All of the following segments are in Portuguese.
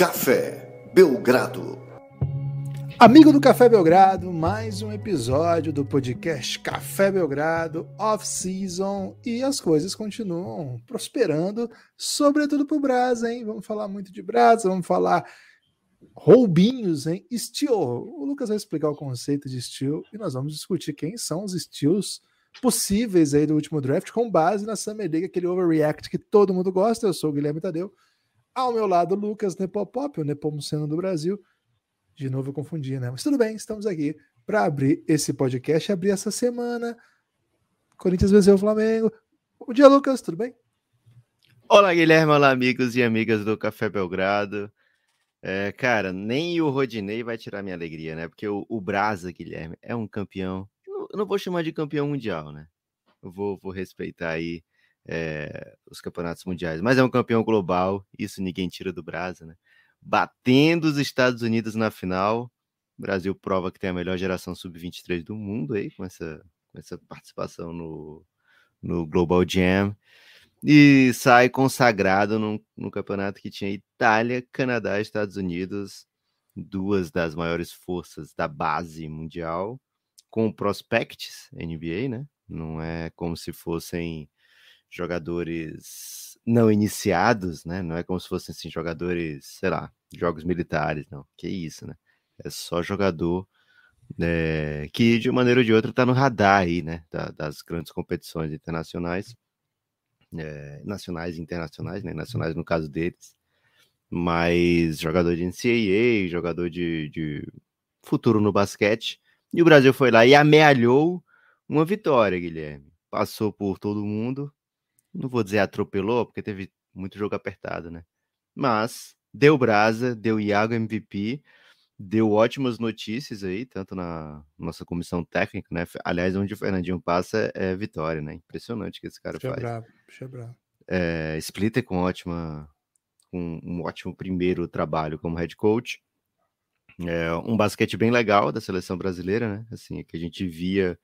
Café Belgrado. Amigo do Café Belgrado, mais um episódio do podcast Café Belgrado Off-Season e as coisas continuam prosperando, sobretudo pro Brasa, hein? Vamos falar muito de Brasa, vamos falar roubinhos, hein? Steel. O Lucas vai explicar o conceito de steel e nós vamos discutir quem são os estilos possíveis aí do último draft com base na Summer League, aquele overreact que todo mundo gosta. Eu sou o Guilherme Tadeu. Ao meu lado, Lucas Nepopop, o Nepomuceno do Brasil. De novo eu confundi, né? Mas tudo bem, estamos aqui para abrir esse podcast, abrir essa semana. Corinthians venceu o Flamengo. Bom dia, Lucas, tudo bem? Olá, Guilherme, olá, amigos e amigas do Café Belgrado. É, cara, nem o Rodinei vai tirar minha alegria, né? Porque o, o Brasa, Guilherme, é um campeão. Eu não, eu não vou chamar de campeão mundial, né? Eu vou, vou respeitar aí é, os campeonatos mundiais, mas é um campeão global, isso ninguém tira do Brasa, né? Batendo os Estados Unidos na final, o Brasil prova que tem a melhor geração sub-23 do mundo aí, com essa, com essa participação no, no Global Jam e sai consagrado num, no campeonato que tinha Itália, Canadá, Estados Unidos, duas das maiores forças da base mundial, com prospects NBA, né? Não é como se fossem jogadores não iniciados, né? Não é como se fossem assim, jogadores, sei lá, jogos militares, não. Que isso, né? É só jogador é, que, de uma maneira ou de outra, está no radar aí, né? Da, das grandes competições internacionais, é, nacionais e internacionais, né? Nacionais no caso deles. Mas jogador de NCAA, jogador de, de futuro no basquete. E o Brasil foi lá e amealhou uma vitória, Guilherme. Passou por todo mundo, não vou dizer atropelou, porque teve muito jogo apertado, né? Mas deu brasa, deu Iago MVP, deu ótimas notícias aí, tanto na nossa comissão técnica, né? Aliás, onde o Fernandinho passa é vitória, né? Impressionante que esse cara puxa é faz. Bravo, puxa é bravo. É, Splitter com ótima com um ótimo primeiro trabalho como head coach. É, um basquete bem legal da seleção brasileira, né? Assim, é que a gente via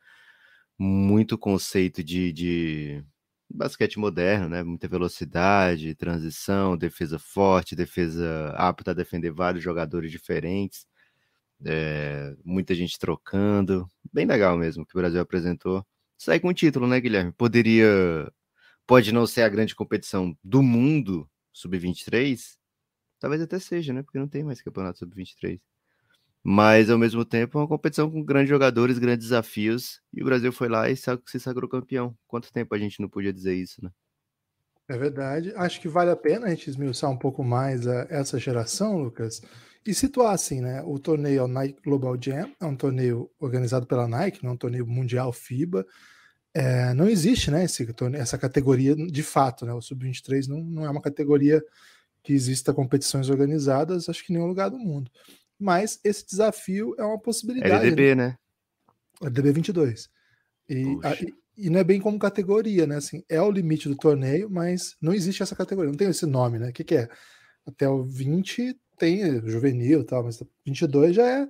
muito conceito de, de basquete moderno, né? Muita velocidade, transição, defesa forte, defesa apta a defender vários jogadores diferentes, é, muita gente trocando. Bem legal mesmo que o Brasil apresentou. Sai com o título, né, Guilherme? Poderia. Pode não ser a grande competição do mundo sub-23. Talvez até seja, né? Porque não tem mais campeonato sub-23 mas ao mesmo tempo é uma competição com grandes jogadores, grandes desafios, e o Brasil foi lá e se sagrou campeão. Quanto tempo a gente não podia dizer isso, né? É verdade. Acho que vale a pena a gente esmiuçar um pouco mais a, eh, essa geração, Lucas, e situar assim, né? O torneio é Nike Global Jam é um torneio organizado pela Nike, não é um torneio mundial FIBA. É, não existe, né? Esse torneio, essa categoria de fato, né? O sub-23 não, não é uma categoria que exista competições organizadas, acho que em nenhum lugar do mundo mas esse desafio é uma possibilidade. LDB, né? né? LDB 22. E, a, e, não é bem como categoria, né? Assim, é o limite do torneio, mas não existe essa categoria, não tem esse nome, né? O que, que é? Até o 20 tem juvenil e tal, mas 22 já é,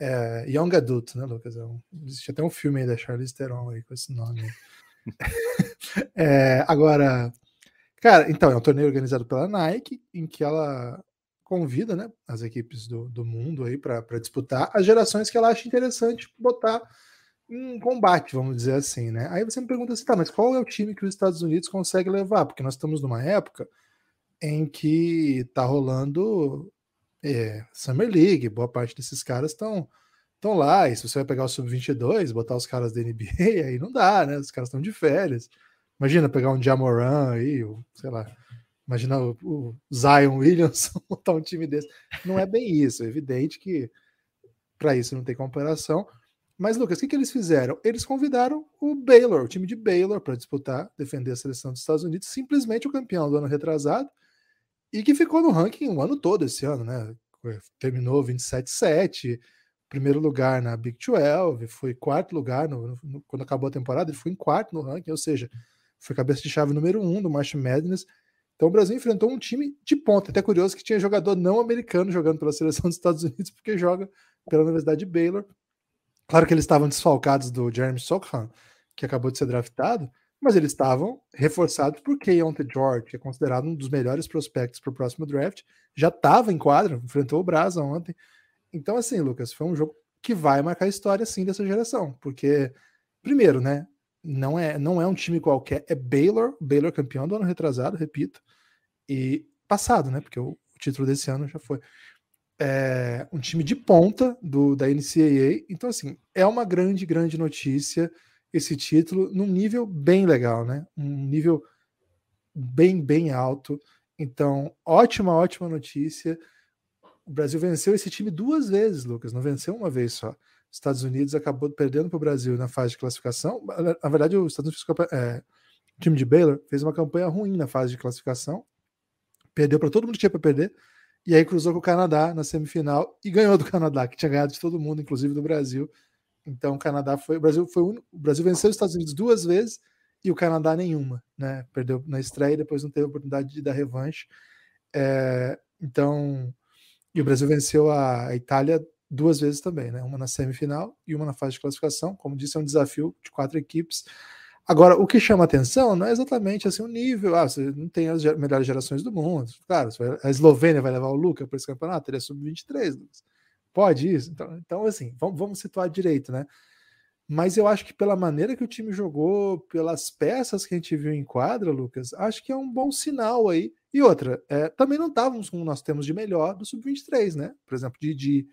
é Young Adult, né, Lucas? É um, existe até um filme aí da Charlize Theron aí com esse nome. é, agora, cara, então, é um torneio organizado pela Nike, em que ela convida né, as equipes do, do mundo aí para disputar as gerações que ela acha interessante botar em combate, vamos dizer assim, né? Aí você me pergunta assim, tá, mas qual é o time que os Estados Unidos consegue levar? Porque nós estamos numa época em que tá rolando é, Summer League, boa parte desses caras estão estão lá, e se você vai pegar o Sub-22, botar os caras da NBA, aí não dá, né? Os caras estão de férias. Imagina pegar um Jamoran aí, ou, sei lá, Imagina o, o Zion Williamson montar um time desse. Não é bem isso, é evidente que para isso não tem comparação. Mas, Lucas, o que, que eles fizeram? Eles convidaram o Baylor, o time de Baylor, para disputar, defender a seleção dos Estados Unidos, simplesmente o campeão do ano retrasado, e que ficou no ranking o ano todo esse ano, né? Terminou 27-7, primeiro lugar na Big 12, foi quarto lugar no, no, quando acabou a temporada, ele foi em quarto no ranking, ou seja, foi cabeça de chave número um do March Madness então o Brasil enfrentou um time de ponta. Até curioso que tinha jogador não americano jogando pela seleção dos Estados Unidos, porque joga pela Universidade de Baylor. Claro que eles estavam desfalcados do Jeremy Sochan, que acabou de ser draftado, mas eles estavam reforçados por Keontae George, que é considerado um dos melhores prospectos para o próximo draft. Já estava em quadro, enfrentou o Brasa ontem. Então, assim, Lucas, foi um jogo que vai marcar a história, sim, dessa geração, porque, primeiro, né, não é, não é um time qualquer, é Baylor, Baylor campeão do ano retrasado, repito, e passado, né? Porque o, o título desse ano já foi. É, um time de ponta do da NCAA, então assim, é uma grande, grande notícia esse título num nível bem legal, né? Um nível bem, bem alto. Então, ótima, ótima notícia. O Brasil venceu esse time duas vezes, Lucas, não venceu uma vez só. Estados Unidos acabou perdendo para o Brasil na fase de classificação. Na verdade, o Estados Unidos é, o time de Baylor fez uma campanha ruim na fase de classificação, perdeu para todo mundo que tinha para perder, e aí cruzou com o Canadá na semifinal e ganhou do Canadá, que tinha ganhado de todo mundo, inclusive do Brasil. Então, o Canadá foi. O Brasil, foi o Brasil venceu os Estados Unidos duas vezes e o Canadá nenhuma, né? Perdeu na estreia e depois não teve oportunidade de dar revanche. É, então, e o Brasil venceu a Itália duas vezes também, né? Uma na semifinal e uma na fase de classificação. Como disse, é um desafio de quatro equipes. Agora, o que chama atenção não é exatamente assim o nível. Ah, você não tem as melhores gerações do mundo. Claro, a Eslovênia vai levar o Luca para esse campeonato, ele é sub-23, Pode isso? Então, então assim, vamos, vamos situar direito, né? Mas eu acho que pela maneira que o time jogou, pelas peças que a gente viu em quadra, Lucas, acho que é um bom sinal aí. E outra, é, também não estávamos como nós temos de melhor do Sub-23, né? Por exemplo, Didi,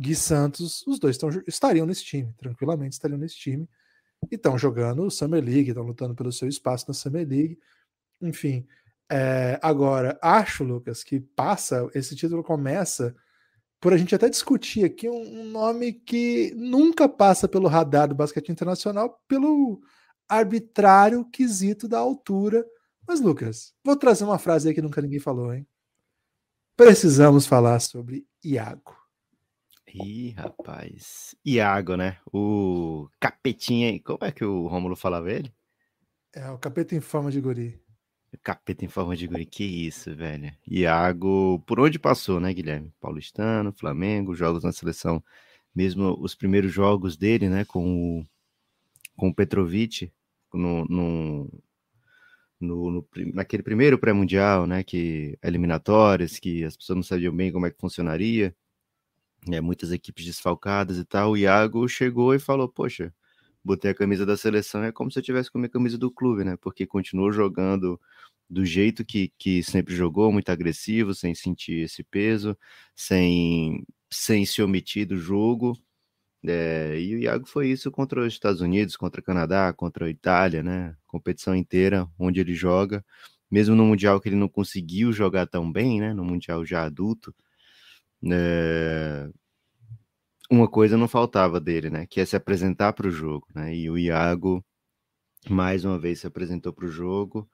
Gui Santos, os dois tão, estariam nesse time, tranquilamente estariam nesse time. E estão jogando o Summer League, estão lutando pelo seu espaço na Summer League. Enfim, é, agora, acho, Lucas, que passa, esse título começa por a gente até discutir aqui um, um nome que nunca passa pelo radar do basquete internacional, pelo arbitrário quesito da altura. Mas, Lucas, vou trazer uma frase aí que nunca ninguém falou, hein? Precisamos falar sobre Iago. Ih, rapaz. Iago, né? O capetinha. Como é que o Rômulo falava ele? É, o capeta em forma de guri. O capeta em forma de guri. Que isso, velho. Iago, por onde passou, né, Guilherme? Paulistano, Flamengo, jogos na seleção. Mesmo os primeiros jogos dele, né, com o, com o Petrovic, no, no, no, no, naquele primeiro pré-mundial, né, que eliminatórias, que as pessoas não sabiam bem como é que funcionaria, né, muitas equipes desfalcadas e tal. O Iago chegou e falou: Poxa, botei a camisa da seleção, é como se eu tivesse com a minha camisa do clube, né? Porque continuou jogando do jeito que, que sempre jogou, muito agressivo, sem sentir esse peso, sem, sem se omitir do jogo. É, e o Iago foi isso contra os Estados Unidos, contra o Canadá, contra a Itália, né? Competição inteira onde ele joga. Mesmo no Mundial que ele não conseguiu jogar tão bem, né? No Mundial já adulto, é... Uma coisa não faltava dele, né? Que é se apresentar para o jogo, né? E o Iago, mais uma vez, se apresentou para o jogo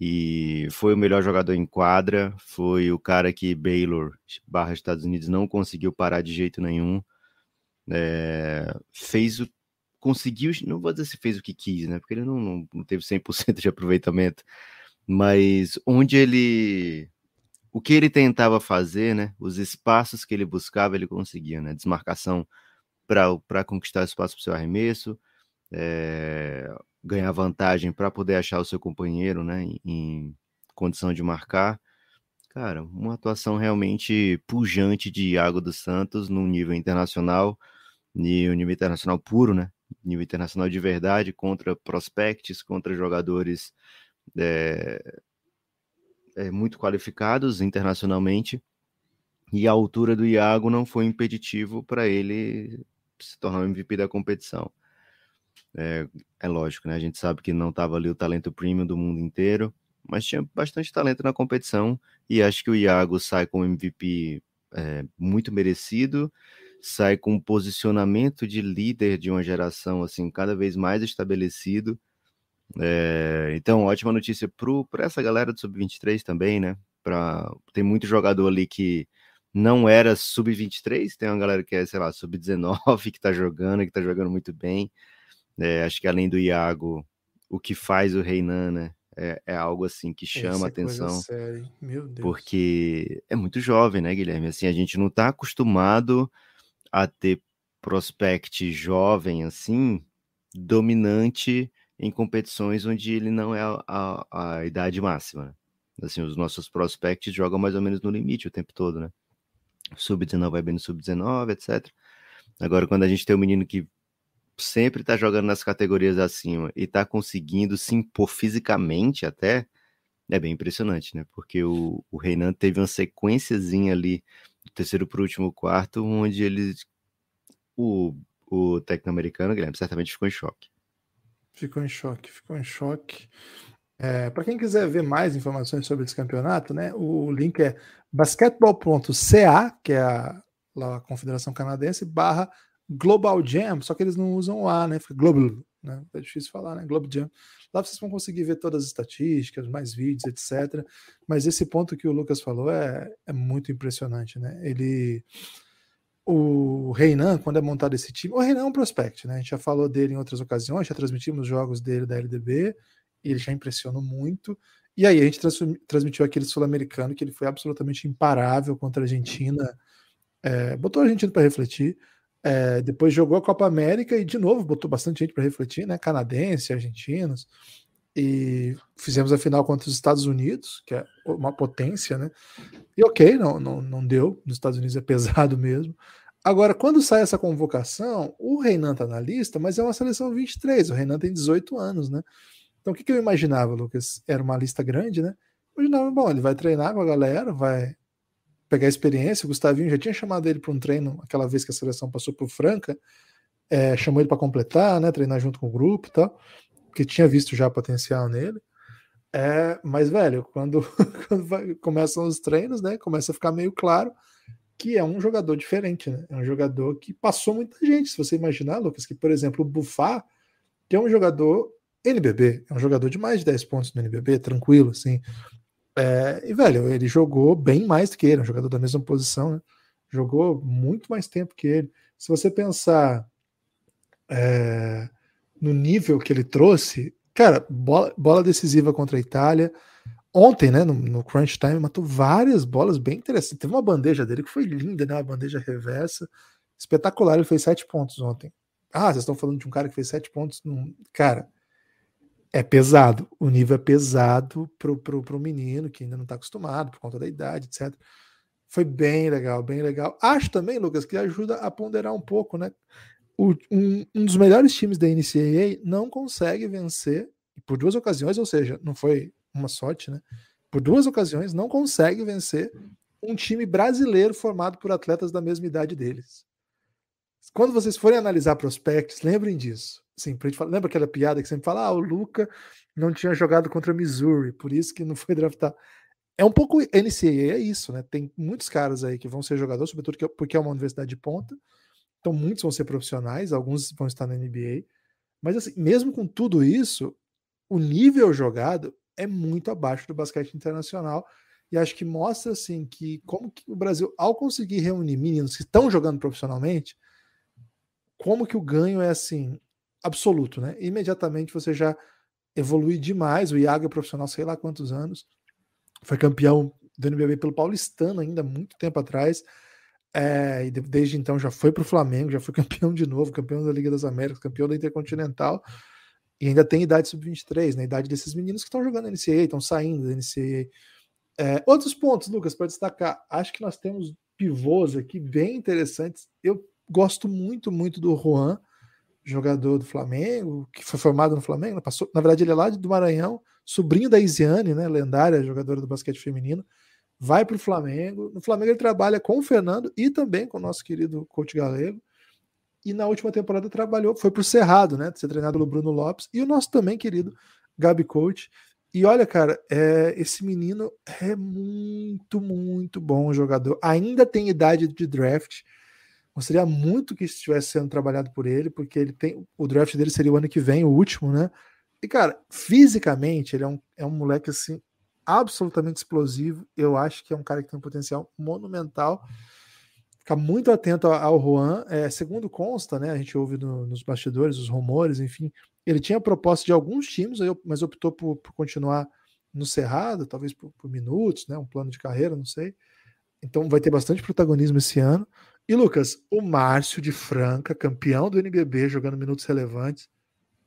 e foi o melhor jogador em quadra, foi o cara que Baylor, barra Estados Unidos, não conseguiu parar de jeito nenhum. É... Fez o conseguiu, não vou dizer se fez o que quis, né? Porque ele não, não, não teve 100% de aproveitamento, mas onde ele o que ele tentava fazer, né? Os espaços que ele buscava, ele conseguia, né? Desmarcação para conquistar espaço para o seu arremesso, é, ganhar vantagem para poder achar o seu companheiro, né? Em, em condição de marcar. Cara, uma atuação realmente pujante de Iago dos Santos num nível internacional, nível, nível internacional puro, né? Nível internacional de verdade, contra prospects, contra jogadores é, é, muito qualificados internacionalmente, e a altura do Iago não foi impeditivo para ele se tornar o MVP da competição. É, é, lógico, né? A gente sabe que não estava ali o talento premium do mundo inteiro, mas tinha bastante talento na competição, e acho que o Iago sai com MVP é, muito merecido, sai com um posicionamento de líder de uma geração assim cada vez mais estabelecido é, então, ótima notícia para essa galera do Sub-23 também, né? Pra, tem muito jogador ali que não era Sub-23, tem uma galera que é, sei lá, Sub-19, que tá jogando, que tá jogando muito bem. É, acho que além do Iago, o que faz o Reinan, né? É, é algo assim que é, chama é atenção. Porque é muito jovem, né, Guilherme? Assim, a gente não tá acostumado a ter prospect jovem assim, dominante em competições onde ele não é a, a, a idade máxima. Né? Assim, os nossos prospects jogam mais ou menos no limite o tempo todo, né? Sub-19 vai bem no sub-19, etc. Agora, quando a gente tem um menino que sempre tá jogando nas categorias acima e tá conseguindo se impor fisicamente até, é bem impressionante, né? Porque o, o Renan teve uma sequenciazinha ali, do terceiro pro último quarto, onde ele. O, o técnico americano, Guilherme, certamente ficou em choque. Ficou em choque, ficou em choque. É, Para quem quiser ver mais informações sobre esse campeonato, né, o link é basquetebol.ca, que é a, a Confederação Canadense, barra Global Jam, só que eles não usam o A, né? Fica Global, né? É difícil falar, né? Global Jam. Lá vocês vão conseguir ver todas as estatísticas, mais vídeos, etc. Mas esse ponto que o Lucas falou é, é muito impressionante, né? Ele o Reinan, quando é montado esse time, o Reinan é um prospect, né? A gente já falou dele em outras ocasiões, já transmitimos jogos dele da LDB, ele já impressionou muito. E aí a gente transmitiu aquele sul-americano que ele foi absolutamente imparável contra a Argentina, é, botou a Argentina para refletir. É, depois jogou a Copa América e de novo botou bastante gente para refletir, né? Canadense, argentinos e fizemos a final contra os Estados Unidos, que é uma potência, né? E ok, não, não, não deu, nos Estados Unidos é pesado mesmo. Agora, quando sai essa convocação, o Reinan tá na lista, mas é uma seleção 23, o Reinan tem 18 anos, né? Então o que, que eu imaginava, Lucas? Era uma lista grande, né? imaginava, bom, ele vai treinar com a galera, vai pegar experiência. O Gustavinho já tinha chamado ele para um treino aquela vez que a seleção passou por Franca, é, chamou ele para completar, né? Treinar junto com o grupo e tal porque tinha visto já potencial nele. É, mas, velho, quando, quando vai, começam os treinos, né? Começa a ficar meio claro que é um jogador diferente, né? É um jogador que passou muita gente. Se você imaginar, Lucas, que, por exemplo, o Buffar que é um jogador NBB, é um jogador de mais de 10 pontos no NBB, tranquilo, assim. É, e, velho, ele jogou bem mais do que ele, é um jogador da mesma posição, né? Jogou muito mais tempo que ele. Se você pensar. É, no nível que ele trouxe, cara, bola, bola decisiva contra a Itália. Ontem, né, no, no, crunch time, matou várias bolas bem interessantes. Teve uma bandeja dele que foi linda, né, uma bandeja reversa. Espetacular, ele fez sete pontos ontem. Ah, vocês estão falando de um cara que fez sete pontos. Cara, é pesado. O nível é pesado pro, pro, pro menino que ainda não está acostumado por conta da idade, etc. Foi bem legal, bem legal. Acho também, Lucas, que ajuda a ponderar um pouco, né? o, um, um, dos melhores times da NCAA não consegue vencer por duas ocasiões, ou seja, não foi uma sorte, né? Por duas ocasiões, não consegue vencer um time brasileiro formado por atletas da mesma idade deles. Quando vocês forem analisar prospectos, lembrem disso. Sempre fala, lembra aquela piada que sempre fala: ah, o Luca não tinha jogado contra Missouri, por isso que não foi draftar. É um pouco NCAA, é isso, né? Tem muitos caras aí que vão ser jogadores, sobretudo é, porque é uma universidade de ponta, então, muitos vão ser profissionais, alguns vão estar na NBA. Mas, assim, mesmo com tudo isso, o nível jogado é muito abaixo do basquete internacional. E acho que mostra, assim, que como que o Brasil, ao conseguir reunir meninos que estão jogando profissionalmente, como que o ganho é, assim, absoluto, né? Imediatamente você já evolui demais. O Iago é profissional, sei lá quantos anos. Foi campeão do NBB pelo Paulistano ainda, muito tempo atrás é, e desde então já foi para o Flamengo, já foi campeão de novo, campeão da Liga das Américas, campeão da Intercontinental, e ainda tem idade sub-23, na né, idade desses meninos que estão jogando na NCAA, estão saindo da NCAA. É, outros pontos, Lucas, para destacar, acho que nós temos pivôs aqui bem interessantes. Eu gosto muito, muito do Juan, jogador do Flamengo, que foi formado no Flamengo, né? passou, na verdade ele é lá do Maranhão, sobrinho da Isiane, né, lendária jogadora do basquete feminino, vai para o Flamengo. No Flamengo ele trabalha com o Fernando e também com o nosso querido coach galego. E na última temporada trabalhou, foi para o Cerrado, né? Ser treinado pelo Bruno Lopes e o nosso também querido Gabi Coach. E olha, cara, é, esse menino é muito, muito bom jogador. Ainda tem idade de draft. Gostaria muito que estivesse sendo trabalhado por ele, porque ele tem o draft dele seria o ano que vem, o último, né? E, cara, fisicamente, ele é um, é um moleque assim absolutamente explosivo. Eu acho que é um cara que tem um potencial monumental. Fica muito atento ao Juan. É, segundo consta, né? A gente ouve no, nos bastidores, os rumores, enfim. Ele tinha proposta de alguns times, mas optou por, por continuar no Cerrado, talvez por, por, minutos, né? Um plano de carreira, não sei. Então vai ter bastante protagonismo esse ano. E Lucas, o Márcio de Franca, campeão do NBB, jogando minutos relevantes,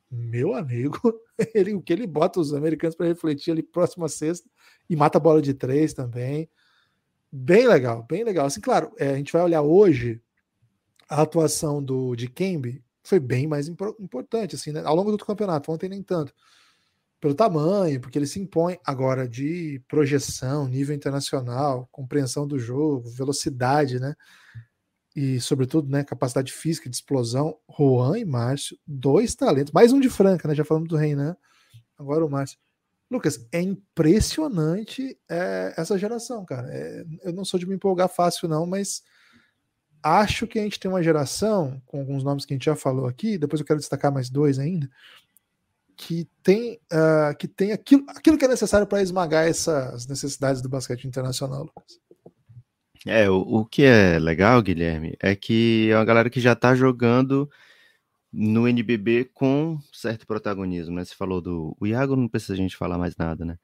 meu amigo, ele, o que ele bota os americanos para refletir ali próxima sexta e mata a bola de três também. Bem legal, bem legal. Assim, claro, é, a gente vai olhar hoje a atuação do de Kembe foi bem mais importante assim, né? ao longo do campeonato, ontem nem tanto. Pelo tamanho, porque ele se impõe agora de projeção, nível internacional, compreensão do jogo, velocidade, né? e, sobretudo, né, capacidade física de explosão. Juan e Márcio, dois talentos. Mais um de Franca, né? Já falamos do Reinan. Agora o Márcio. Lucas, é impressionante é, essa geração, cara. É, eu não sou de me empolgar fácil, não, mas acho que a gente tem uma geração, com alguns nomes que a gente já falou aqui, depois eu quero destacar mais dois ainda, que tem, uh, que tem aquilo, aquilo que é necessário para esmagar essas necessidades do basquete internacional, Lucas. É, o, o que é legal, Guilherme, é que é uma galera que já está jogando no NBB com certo protagonismo, né? Você falou do... O Iago não precisa a gente falar mais nada, né?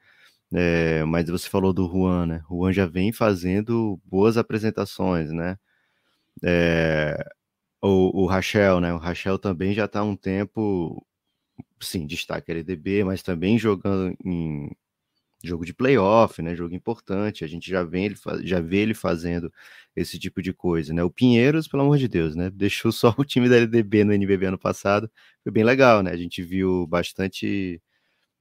É, mas você falou do Juan, né? O Juan já vem fazendo boas apresentações, né? É, o, o Rachel, né? O Rachel também já está há um tempo, sim, destaque LDB, mas também jogando em jogo de playoff, né? Jogo importante. A gente já vê ele, já vê ele fazendo esse tipo de coisa, né? O Pinheiros, pelo amor de Deus, né? Deixou só o time da LDB no NBB ano passado. Foi bem legal, né? A gente viu bastante.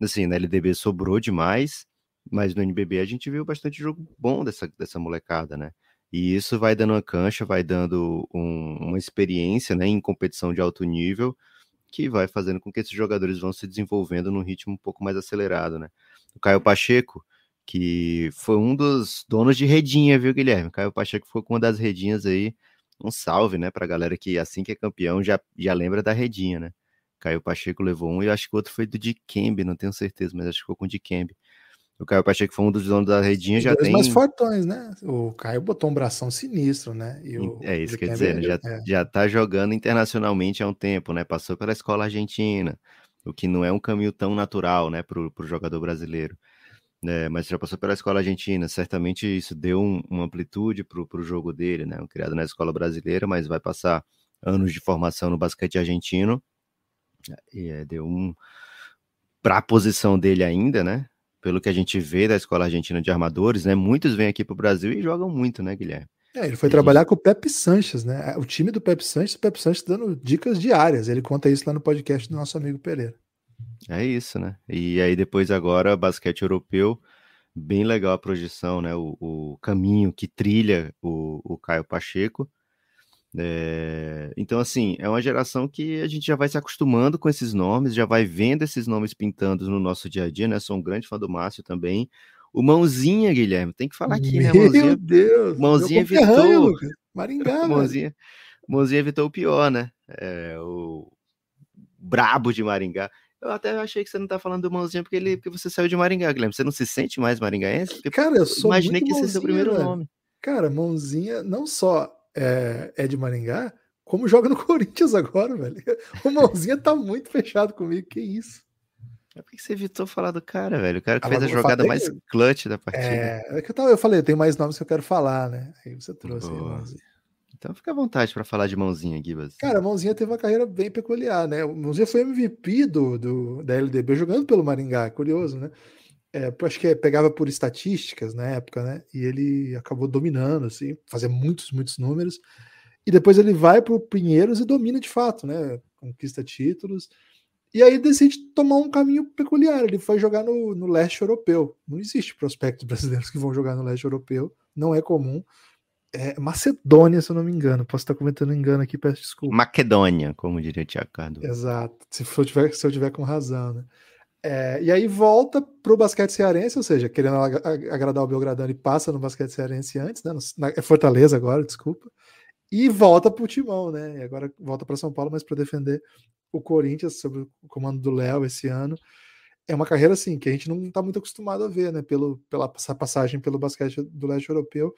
Assim, na LDB sobrou demais, mas no NBB a gente viu bastante jogo bom dessa, dessa molecada, né? E isso vai dando uma cancha, vai dando um, uma experiência né, em competição de alto nível, que vai fazendo com que esses jogadores vão se desenvolvendo num ritmo um pouco mais acelerado, né? do Caio Pacheco, que foi um dos donos de redinha, viu, Guilherme? Caio Pacheco foi com uma das redinhas aí. Um salve, né, pra galera que assim que é campeão já, já lembra da redinha, né? Caio Pacheco levou um e eu acho que o outro foi do Dikembe, não tenho certeza, mas acho que ficou com o Dikembe. O Caio Pacheco foi um dos donos da redinha, e já tem... mais fortões, né? O Caio botou um bração sinistro, né? O... É isso, que quer dizer, né? já, é. já tá jogando internacionalmente há um tempo, né? Passou pela escola argentina, o que não é um caminho tão natural né, para o jogador brasileiro. É, mas já passou pela escola argentina, certamente isso deu um, uma amplitude para o jogo dele, né? Um criado na escola brasileira, mas vai passar anos de formação no basquete argentino. E é, deu um. Para a posição dele ainda, né? Pelo que a gente vê da escola argentina de armadores, né? Muitos vêm aqui para o Brasil e jogam muito, né, Guilherme? É, ele foi e trabalhar com o Pepe Sanches, né? O time do Pepe Sanches, o Pepe Sanches dando dicas diárias. Ele conta isso lá no podcast do nosso amigo Pereira. É isso, né? E aí depois agora, basquete europeu, bem legal a projeção, né? O, o caminho que trilha o, o Caio Pacheco. É... Então, assim, é uma geração que a gente já vai se acostumando com esses nomes, já vai vendo esses nomes pintando no nosso dia a dia, né? Sou um grande fã do Márcio também. O Mãozinha, Guilherme, tem que falar aqui, né? Meu né? Mãozinha, Meu Deus! Mãozinha evitou. Maringá, Mãozinha, Mãozinha evitou o pior, né? É, o brabo de Maringá. Eu até achei que você não tá falando do Mãozinha porque, ele, porque você saiu de Maringá, Guilherme. Você não se sente mais maringaense? Porque cara, eu sou Imaginei que esse é seu primeiro nome. Cara, Mãozinha não só é, é de Maringá, como joga no Corinthians agora, velho. O Mãozinha tá muito fechado comigo, que isso. É porque você evitou falar do cara, velho. O cara que ah, fez a jogada mais clutch da partida. É, é que eu, eu falei, tem mais nomes que eu quero falar, né? Aí você trouxe. Oh. Aí, então fica à vontade para falar de Mãozinha, Gibas. Cara, Mãozinha teve uma carreira bem peculiar, né? O Mãozinha foi MVP do, do, da LDB jogando pelo Maringá, é curioso, né? É, acho que é, pegava por estatísticas na época, né? E ele acabou dominando, assim, fazia muitos, muitos números. E depois ele vai para o Pinheiros e domina de fato, né? Conquista títulos. E aí decide tomar um caminho peculiar. Ele vai jogar no, no leste europeu. Não existe prospectos brasileiros que vão jogar no leste europeu. Não é comum. É Macedônia, se eu não me engano. Posso estar comentando engano aqui, peço desculpa. Macedônia, como diria o Thiago Cardoso. Exato. Se eu tiver, se eu tiver com razão, né? É, e aí volta para o basquete cearense, ou seja, querendo ag agradar o Belgradão, ele passa no basquete cearense antes, né? é Fortaleza agora, desculpa. E volta para o Timão, né? E agora volta para São Paulo, mas para defender o Corinthians, sob o comando do Léo esse ano. É uma carreira assim que a gente não está muito acostumado a ver, né? Pelo, pela passagem pelo basquete do leste europeu.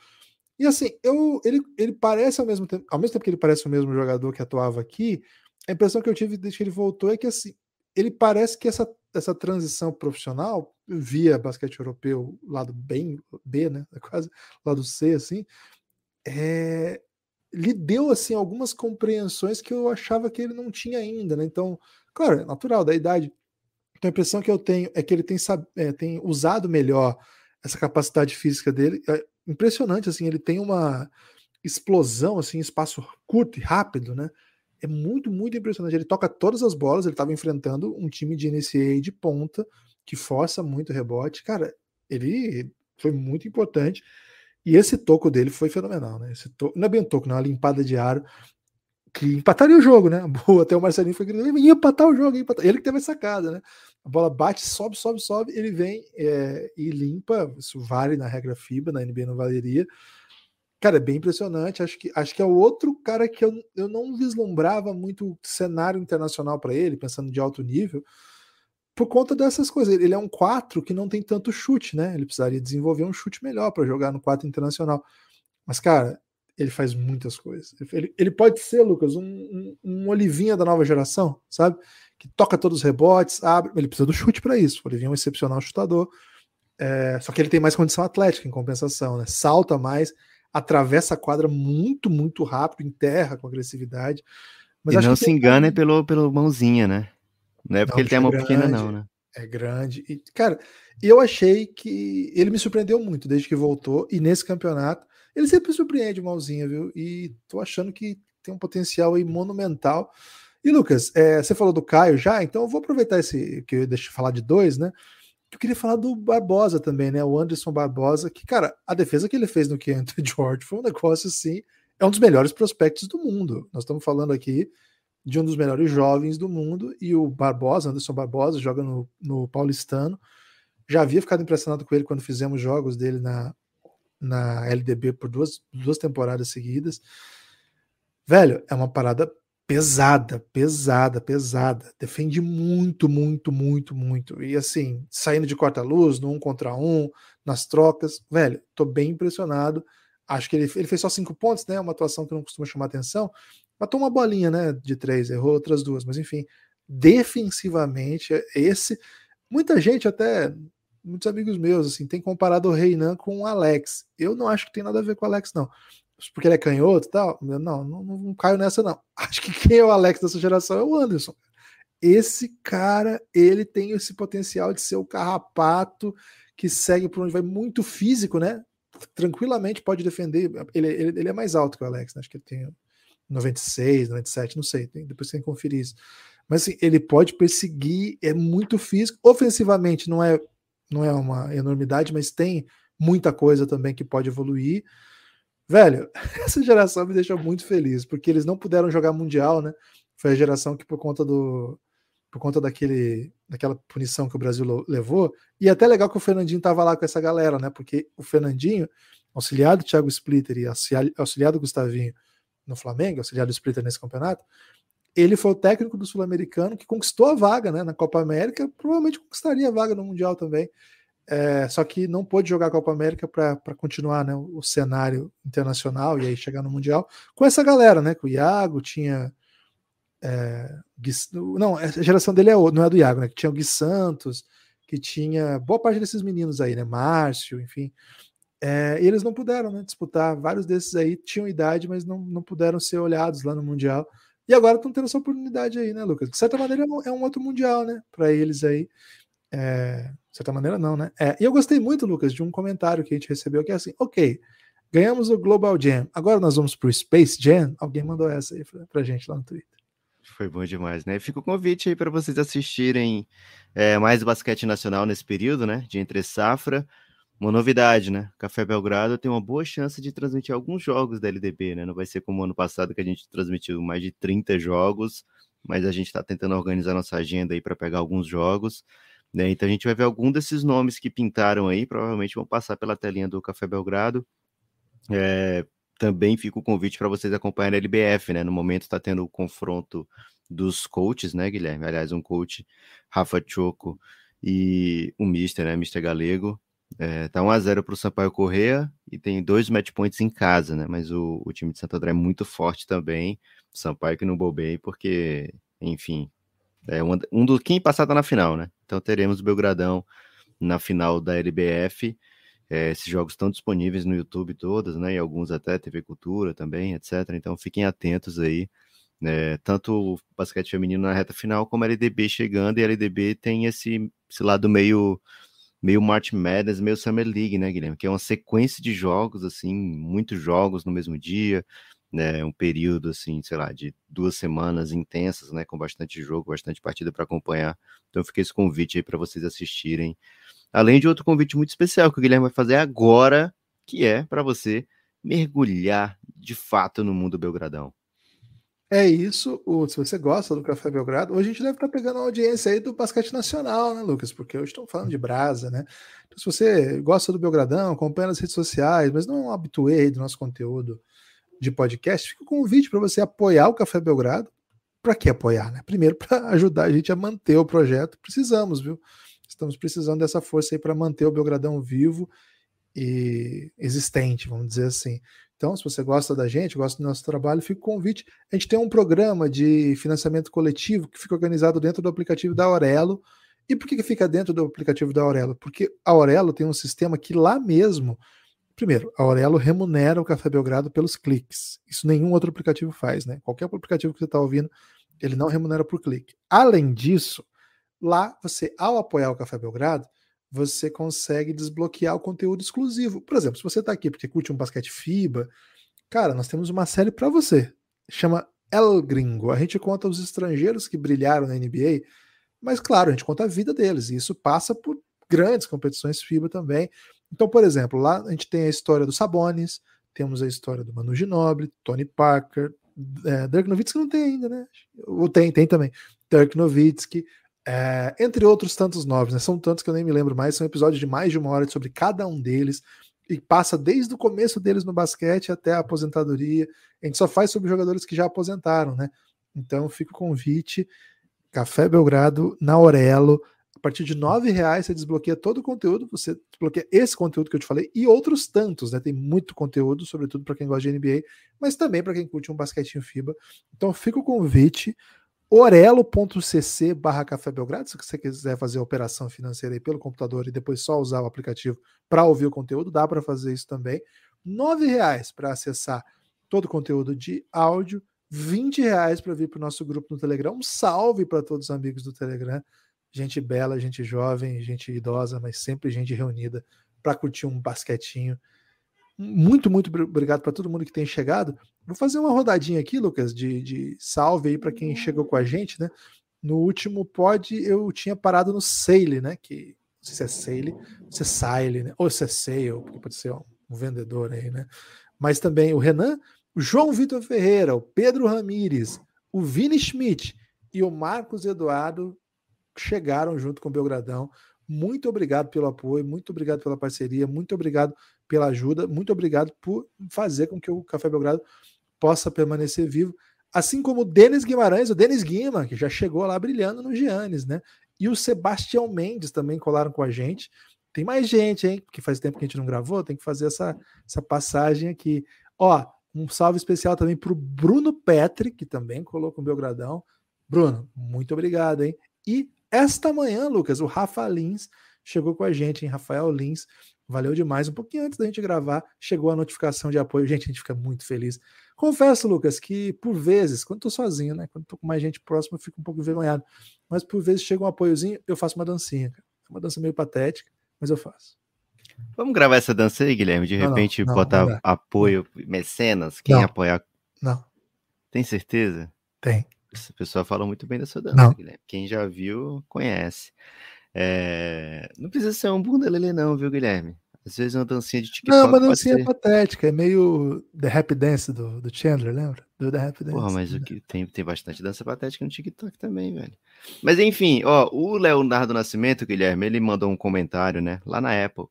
E assim, eu, ele, ele parece ao mesmo tempo, ao mesmo tempo que ele parece o mesmo jogador que atuava aqui, a impressão que eu tive desde que ele voltou é que assim, ele parece que essa, essa transição profissional via basquete europeu, lado bem B, né? Quase lado C, assim, é, lhe deu assim algumas compreensões que eu achava que ele não tinha ainda, né? Então, claro, é natural da idade. Então a impressão que eu tenho é que ele tem, é, tem usado melhor essa capacidade física dele. É impressionante, assim, ele tem uma explosão assim, espaço curto e rápido, né? É muito, muito impressionante. Ele toca todas as bolas, ele estava enfrentando um time de NCAA de ponta, que força muito rebote. Cara, ele foi muito importante e esse toco dele foi fenomenal, né? Esse toco, não é bem um toco, não, é uma limpada de aro que empataria o jogo, né? Boa, até o Marcelinho foi gritando, ia empatar o jogo, empatar. ele que teve essa casa, né? A bola bate, sobe, sobe, sobe, ele vem é, e limpa, isso vale na regra FIBA, na NBA não valeria. Cara, é bem impressionante, acho que, acho que é outro cara que eu, eu não vislumbrava muito cenário internacional para ele, pensando de alto nível, por conta dessas coisas. Ele é um 4 que não tem tanto chute, né? Ele precisaria desenvolver um chute melhor para jogar no 4 internacional. Mas, cara, ele faz muitas coisas. Ele, ele pode ser, Lucas, um, um, um, Olivinha da nova geração, sabe? Que toca todos os rebotes, abre. Ele precisa do chute para isso. O Olivinha é um excepcional chutador. É, só que ele tem mais condição atlética em compensação, né? Salta mais, atravessa a quadra muito, muito rápido, enterra com agressividade. Mas e não se tem... engana é pelo, pelo mãozinha, né? Não é porque é ele tem uma grande, pequena, não, né? É grande. E, cara, eu achei que ele me surpreendeu muito desde que voltou. E nesse campeonato, ele sempre surpreende o Malzinho, viu? E tô achando que tem um potencial aí monumental. E, Lucas, é, você falou do Caio já, então eu vou aproveitar esse que eu deixei falar de dois, né? Eu queria falar do Barbosa também, né? O Anderson Barbosa, que, cara, a defesa que ele fez no 500 George foi um negócio assim. É um dos melhores prospectos do mundo. Nós estamos falando aqui de um dos melhores jovens do mundo, e o Barbosa, Anderson Barbosa, joga no, no Paulistano. Já havia ficado impressionado com ele quando fizemos jogos dele na, na LDB por duas, duas temporadas seguidas. Velho, é uma parada pesada, pesada, pesada. Defende muito, muito, muito, muito. E assim, saindo de corta-luz, no um contra um, nas trocas, velho, tô bem impressionado. Acho que ele, ele fez só cinco pontos, né? É uma atuação que não costuma chamar atenção, Matou uma bolinha, né? De três, errou outras duas, mas enfim, defensivamente, é esse. Muita gente até. Muitos amigos meus, assim, tem comparado o Reinan com o Alex. Eu não acho que tem nada a ver com o Alex, não porque ele é canhoto e tal. Não, não, não, caio nessa, não. Acho que quem é o Alex dessa geração é o Anderson. Esse cara, ele tem esse potencial de ser o carrapato que segue por onde vai, muito físico, né? Tranquilamente pode defender. Ele, ele, ele é mais alto que o Alex, né? Acho que ele tem 96, 97, não sei, tem, depois tem que conferir isso. Mas assim, ele pode perseguir, é muito físico. Ofensivamente não é não é uma enormidade, mas tem muita coisa também que pode evoluir. Velho, essa geração me deixa muito feliz, porque eles não puderam jogar mundial, né? Foi a geração que por conta do por conta daquele daquela punição que o Brasil levou, e até legal que o Fernandinho tava lá com essa galera, né? Porque o Fernandinho, auxiliado Thiago Splitter e auxiliado Gustavinho, no Flamengo, auxiliar do Splitter nesse campeonato, ele foi o técnico do Sul-Americano que conquistou a vaga né, na Copa América, provavelmente conquistaria a vaga no Mundial também. É, só que não pôde jogar a Copa América para continuar né, o cenário internacional e aí chegar no Mundial com essa galera, né? Com o Iago, tinha. É, não, a geração dele é outra, não é do Iago, né? Que tinha o Gui Santos, que tinha boa parte desses meninos aí, né? Márcio, enfim. É, e eles não puderam né, disputar. Vários desses aí tinham idade, mas não, não puderam ser olhados lá no Mundial. E agora estão tendo essa oportunidade aí, né, Lucas? De certa maneira, é um, é outro Mundial, né, para eles aí. É, de certa maneira, não, né? Eh, e eu gostei muito, Lucas, de um comentário que a gente recebeu que é assim: ok, ganhamos o Global Jam, agora nós vamos para o Space Jam. Alguém mandou essa aí para a gente lá no Twitter. Foi bom demais, né? Fica o convite aí para vocês assistirem mais basquete nacional nesse período, né, de entre safra uma novidade, né? Café Belgrado tem uma boa chance de transmitir alguns jogos da LDB, né? Não vai ser como ano passado que a gente transmitiu mais de 30 jogos, mas a gente está tentando organizar nossa agenda aí para pegar alguns jogos, né? Então a gente vai ver algum desses nomes que pintaram aí, provavelmente vão passar pela telinha do Café Belgrado. É, também fica o convite para vocês acompanharem a LBF, né? No momento está tendo o confronto dos coaches, né, Guilherme? Aliás, um coach, Rafa Choco e o Mister, né, Mister Galego, é, tá 1x0 para o Sampaio Correia e tem dois match points em casa, né? Mas o, o time de Santo André é muito forte também. Sampaio que não bobei, porque, enfim, é um, um do quem passar tá na final, né? Então teremos o Belgradão na final da LBF. É, esses jogos estão disponíveis no YouTube todos, né? E alguns até TV Cultura também, etc. Então fiquem atentos aí. É, tanto o basquete feminino na reta final, como a LDB chegando, e a LDB tem esse, esse lado meio meio March Madness, meio Summer League, né, Guilherme? Que é uma sequência de jogos, assim, muitos jogos no mesmo dia, né? Um período, assim, sei lá, de duas semanas intensas, né? Com bastante jogo, bastante partida para acompanhar. Então fica esse convite aí para vocês assistirem. Além de outro convite muito especial que o Guilherme vai fazer agora, que é para você mergulhar de fato no mundo Belgradão. É isso. se você gosta do Café Belgrado, hoje a gente deve estar tá pegando a audiência aí do basquete nacional, né, Lucas? Porque hoje estão falando de brasa, né? Então, se você gosta do Belgradão, acompanha nas redes sociais, mas não é um habituê do nosso conteúdo de podcast, fica o convite para você apoiar o Café Belgrado. Para que apoiar, né? Primeiro, para ajudar a gente a manter o projeto. Precisamos, viu? Estamos precisando dessa força aí para manter o Belgradão vivo e existente, vamos dizer assim. Então, se você gosta da gente, gosta do nosso trabalho, fica o convite. A gente tem um programa de financiamento coletivo que fica organizado dentro do aplicativo da Aurelo. E por que, que fica dentro do aplicativo da Aurelo? Porque a Aurelo tem um sistema que lá mesmo. Primeiro, a Aurelo remunera o Café Belgrado pelos cliques. Isso nenhum outro aplicativo faz, né? Qualquer aplicativo que você está ouvindo, ele não remunera por clique. Além disso, lá você, ao apoiar o Café Belgrado, você consegue desbloquear o conteúdo exclusivo. Por exemplo, se você está aqui porque curte um basquete FIBA, cara, nós temos uma série para você. Chama El Gringo. A gente conta os estrangeiros que brilharam na NBA, mas claro, a gente conta a vida deles. E isso passa por grandes competições FIBA também. Então, por exemplo, lá a gente tem a história do Sabonis, temos a história do Manu Ginobili, Tony Parker, é, Dirk Nowitzki não tem ainda, né? Ou tem, tem também. Dirk Nowitzki, é, entre outros tantos novos, né? São tantos que eu nem me lembro mais, são episódios de mais de uma hora sobre cada um deles, e passa desde o começo deles no basquete até a aposentadoria. A gente só faz sobre jogadores que já aposentaram, né? Então fica o convite. Café Belgrado na Orelo. A partir de nove reais você desbloqueia todo o conteúdo. Você desbloqueia esse conteúdo que eu te falei e outros tantos, né? Tem muito conteúdo, sobretudo para quem gosta de NBA, mas também para quem curte um basquetinho FIBA. Então fica o convite orelo.cc barra Café Belgrado, se você quiser fazer a operação financeira aí pelo computador e depois só usar o aplicativo para ouvir o conteúdo, dá para fazer isso também. R$ reais para acessar todo o conteúdo de áudio, R$ reais para vir para o nosso grupo no Telegram. Um salve para todos os amigos do Telegram. Gente bela, gente jovem, gente idosa, mas sempre gente reunida para curtir um basquetinho muito, muito obrigado para todo mundo que tem chegado. Vou fazer uma rodadinha aqui, Lucas, de, de salve aí para quem uhum. chegou com a gente, né? No último pod eu tinha parado no Sale, né? Que não sei se é Sale, se é Sale, né? Ou se é Sale, porque pode ser um, um vendedor aí, né? Mas também o Renan, o João Vitor Ferreira, o Pedro Ramires, o Vini Schmidt e o Marcos Eduardo chegaram junto com o Belgradão. Muito obrigado pelo apoio, muito obrigado pela parceria, muito obrigado pela ajuda. Muito obrigado por fazer com que o Café Belgrado possa permanecer vivo. Assim como o Denis Guimarães, o Denis Guima, que já chegou lá brilhando no Giannis, né? E o Sebastião Mendes também colaram com a gente. Tem mais gente, hein? Porque faz tempo que a gente não gravou, tem que fazer essa, essa passagem aqui. Ó, um salve especial também para o Bruno Petri, que também colocou o Belgradão. Bruno, muito obrigado, hein? E esta manhã, Lucas, o Rafa Lins chegou com a gente, hein? Rafael Lins Valeu demais. Um pouquinho antes da gente gravar, chegou a notificação de apoio. Gente, a gente fica muito feliz. Confesso, Lucas, que por vezes, quando estou sozinho, né? Quando estou com mais gente próxima, eu fico um pouco envergonhado. Mas por vezes chega um apoiozinho, eu faço uma dancinha. É uma dança meio patética, mas eu faço. Vamos gravar essa dança aí, Guilherme? De repente não, não, botar apoio, mecenas, quem apoiar. Não. Tem certeza? Tem. essa pessoa fala muito bem dessa dança, Guilherme. Quem já viu, conhece. É... Não precisa ser um bunda lelê, não, viu, Guilherme? Às vezes é uma dancinha de é TikTok. Não, uma dancinha ser... patética, é meio The Happy Dance do, do Chandler, lembra? Do The Happy Dance. Porra, mas né? o que tem, tem bastante dança patética no TikTok também, velho. Mas enfim, ó, o Leonardo Nascimento, Guilherme, ele mandou um comentário, né? Lá na Apple,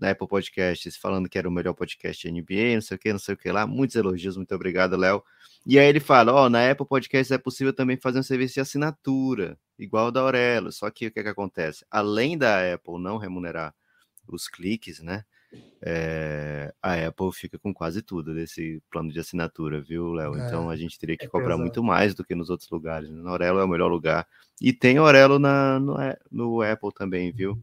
na Apple Podcasts, falando que era o melhor podcast NBA, não sei o que, não sei o que lá. Muitos elogios, muito obrigado, Léo. E aí ele fala: ó, na Apple Podcasts é possível também fazer um serviço de assinatura, igual o da Aurelo. Só que o que, é que acontece? Além da Apple não remunerar os cliques, né? É, a Apple fica com quase tudo desse plano de assinatura, viu, Léo? É, então a gente teria que é cobrar pesado. muito mais do que nos outros lugares. Na né? Aurelo é o melhor lugar. E tem Aurelo na, no, no Apple também, viu? Uhum.